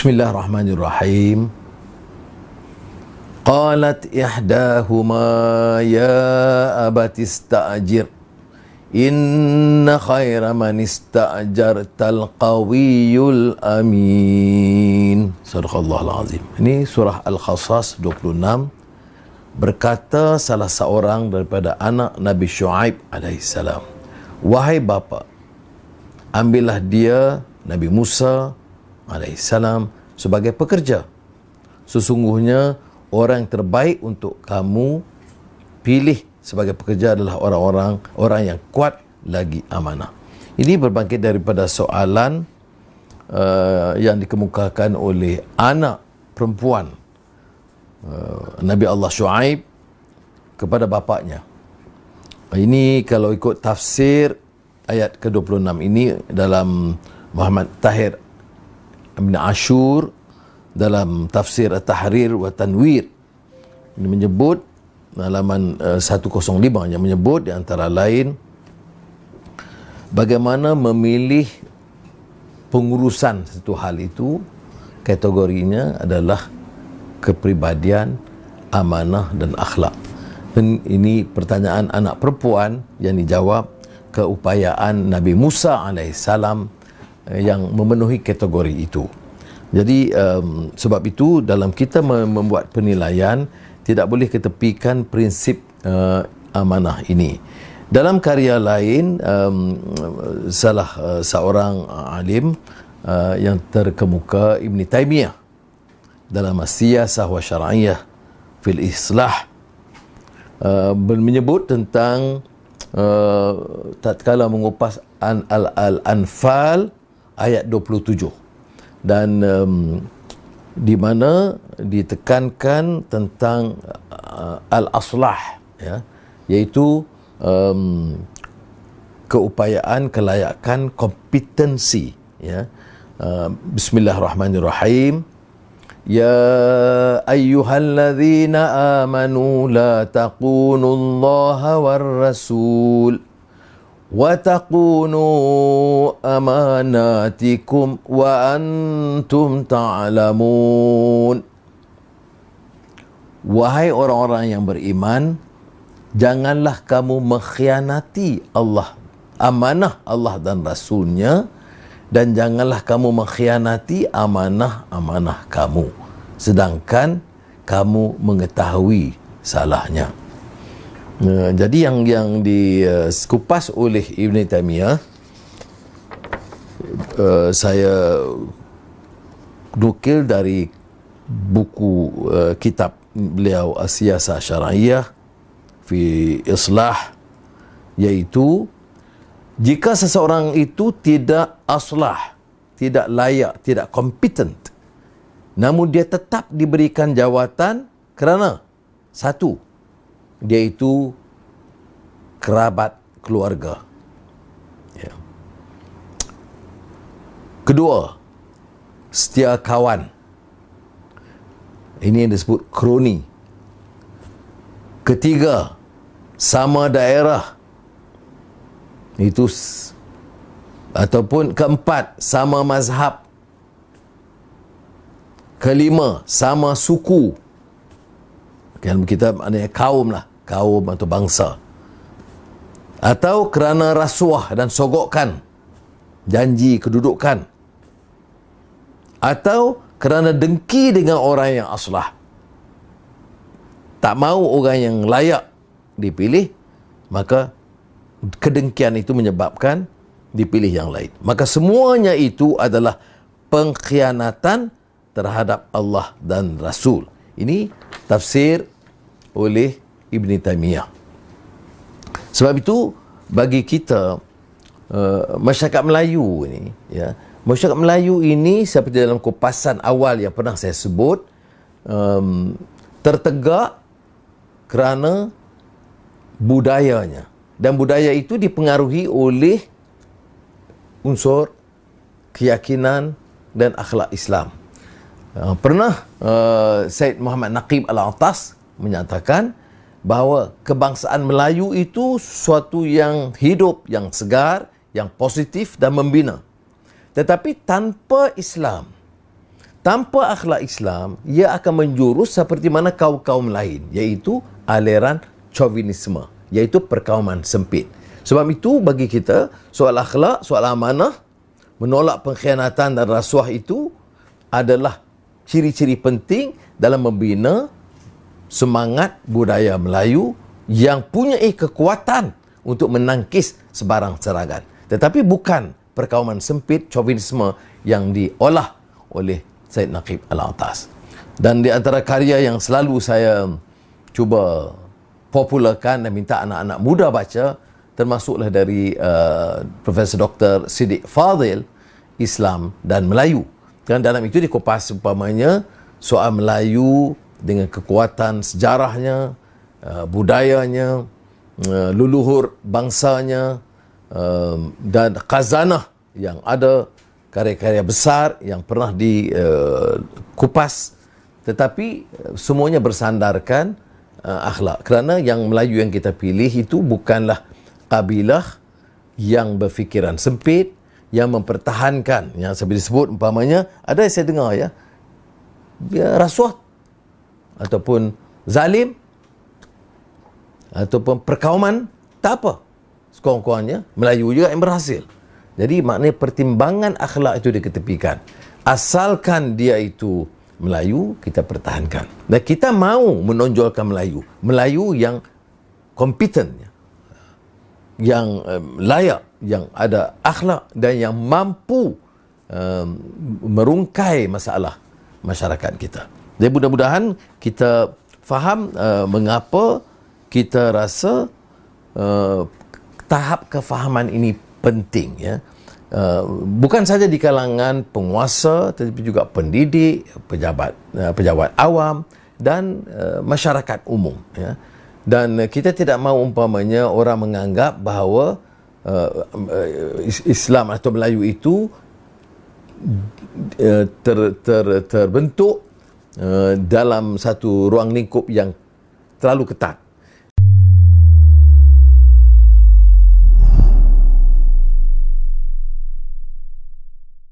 Bismillahirrahmanirrahim. Qalat ihdahuma ya abati sta'jir. Inna khaira man istajar talqawiyul amin. Sadaqallahul azim. Ini surah Al-Qasas 26. Berkata salah seorang daripada anak Nabi Shu'aib alaihissalam. Wahai bapa, ambillah dia Nabi Musa AS sebagai pekerja. Sesungguhnya, orang yang terbaik untuk kamu pilih sebagai pekerja adalah orang-orang orang yang kuat lagi amanah. Ini berbangkit daripada soalan uh, yang dikemukakan oleh anak perempuan uh, Nabi Allah Shu'aib kepada bapaknya. Ini kalau ikut tafsir ayat ke-26 ini dalam Muhammad Tahir Ibn Ashur dalam tafsir At-Tahrir wa Tanwir ini menyebut halaman uh, eh, 105 yang menyebut di antara lain bagaimana memilih pengurusan satu hal itu kategorinya adalah kepribadian, amanah dan akhlak. Dan ini pertanyaan anak perempuan yang dijawab keupayaan Nabi Musa alaihissalam Eh, yang memenuhi kategori itu. Jadi um, sebab itu dalam kita membuat penilaian tidak boleh ketepikan prinsip uh, amanah ini. Dalam karya lain um, salah uh, seorang alim uh, yang terkemuka Ibn Taymiyah dalam Siyasah wa Syar'iyah fil Islah uh, menyebut tentang uh, tatkala mengupas an al al anfal ayat 27 dan um, di mana ditekankan tentang uh, al-aslah ya iaitu um, keupayaan kelayakan kompetensi ya uh, bismillahirrahmanirrahim Ya ayuhal ayyuhalladzina amanu la taqunullaha war rasul amanatikum, wa antum ta'lamun. Wahai orang-orang yang beriman, janganlah kamu mengkhianati Allah, amanah Allah dan Rasulnya, dan janganlah kamu mengkhianati amanah-amanah kamu. Sedangkan kamu mengetahui salahnya. Ya, jadi yang yang dikupas eh, uh, oleh Ibn Taymiyah uh, saya dukil dari buku uh, kitab beliau Asiasa Syariah fi Islah yaitu jika seseorang itu tidak aslah, tidak layak, tidak competent, namun dia tetap diberikan jawatan kerana satu, dia itu kerabat keluarga. Ya. Kedua, setia kawan. Ini yang disebut kroni. Ketiga, sama daerah. Itu ataupun keempat, sama mazhab. Kelima, sama suku. Dalam kan, kitab maknanya kaum lah kaum atau bangsa atau kerana rasuah dan sogokan janji kedudukan atau kerana dengki dengan orang yang aslah tak mau orang yang layak dipilih maka kedengkian itu menyebabkan dipilih yang lain maka semuanya itu adalah pengkhianatan terhadap Allah dan Rasul ini tafsir oleh Ibn Taymiyah. Sebab itu bagi kita uh, masyarakat Melayu ini, ya, masyarakat Melayu ini seperti dalam kupasan awal yang pernah saya sebut um, tertegak kerana budayanya dan budaya itu dipengaruhi oleh unsur keyakinan dan akhlak Islam. Uh, pernah uh, Said Muhammad Naqib Al-Atas menyatakan bahawa kebangsaan Melayu itu suatu yang hidup, yang segar, yang positif dan membina. Tetapi tanpa Islam, tanpa akhlak Islam, ia akan menjurus seperti mana kaum-kaum lain, iaitu aliran chauvinisme, iaitu perkauman sempit. Sebab itu bagi kita, soal akhlak, soal amanah, menolak pengkhianatan dan rasuah itu adalah ciri-ciri penting dalam membina semangat budaya Melayu yang punya kekuatan untuk menangkis sebarang serangan. Tetapi bukan perkawaman sempit chauvinisme yang diolah oleh Said Naqib Al-Atas. Dan di antara karya yang selalu saya cuba popularkan dan minta anak-anak muda baca termasuklah dari uh, Profesor Dr. Siddiq Fadil Islam dan Melayu. Dan dalam itu dikupas umpamanya soal Melayu dengan kekuatan sejarahnya, uh, budayanya, uh, leluhur bangsanya um, dan kazanah yang ada karya-karya besar yang pernah dikupas uh, tetapi semuanya bersandarkan akhlak kerana yang Melayu yang kita pilih itu bukanlah kabilah yang berfikiran sempit yang mempertahankan yang saya sebut umpamanya ada saya dengar ya, ya rasuah ataupun zalim ataupun perkauman tak apa sekurang-kurangnya Melayu juga yang berhasil jadi maknanya pertimbangan akhlak itu diketepikan asalkan dia itu Melayu kita pertahankan dan kita mau menonjolkan Melayu Melayu yang kompeten yang um, layak yang ada akhlak dan yang mampu um, merungkai masalah masyarakat kita jadi mudah-mudahan kita faham uh, mengapa kita rasa uh, tahap kefahaman ini penting ya. Uh, bukan saja di kalangan penguasa tetapi juga pendidik, pejabat, uh, pejabat awam dan uh, masyarakat umum ya. Dan uh, kita tidak mahu umpamanya orang menganggap bahawa uh, Islam atau Melayu itu uh, ter, ter, ter, terbentuk Eh, dalam satu ruang lingkup yang terlalu ketat.